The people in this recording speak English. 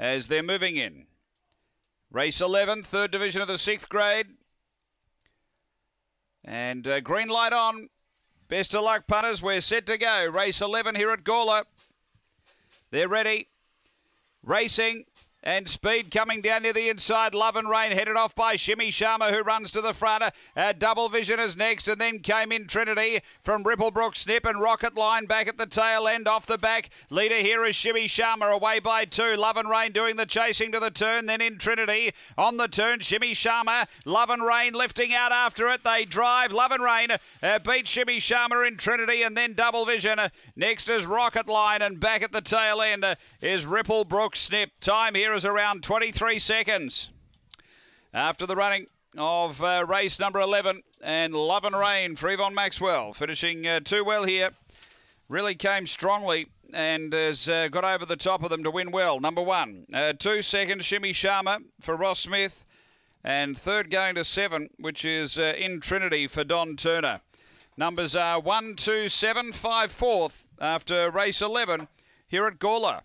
as they're moving in. Race 11, third division of the sixth grade. And uh, green light on. Best of luck, punters. We're set to go. Race 11 here at Gawler. They're ready. Racing. And speed coming down near the inside. Love and Rain headed off by Shimmy Sharma, who runs to the front. Uh, Double Vision is next, and then came in Trinity from Ripplebrook Snip and Rocket Line back at the tail end off the back. Leader here is Shimmy Sharma, away by two. Love and Rain doing the chasing to the turn, then in Trinity on the turn. Shimmy Sharma, Love and Rain lifting out after it. They drive. Love and Rain uh, beat Shimmy Sharma in Trinity, and then Double Vision. next is Rocket Line, and back at the tail end uh, is Ripplebrook Snip. Time here is around 23 seconds after the running of uh, race number 11 and Love and Rain for Yvonne Maxwell finishing uh, too well here really came strongly and has uh, got over the top of them to win well number one uh, two second Shimmy Sharma for Ross Smith and third going to seven which is uh, in Trinity for Don Turner numbers are one two seven five fourth after race 11 here at Gawler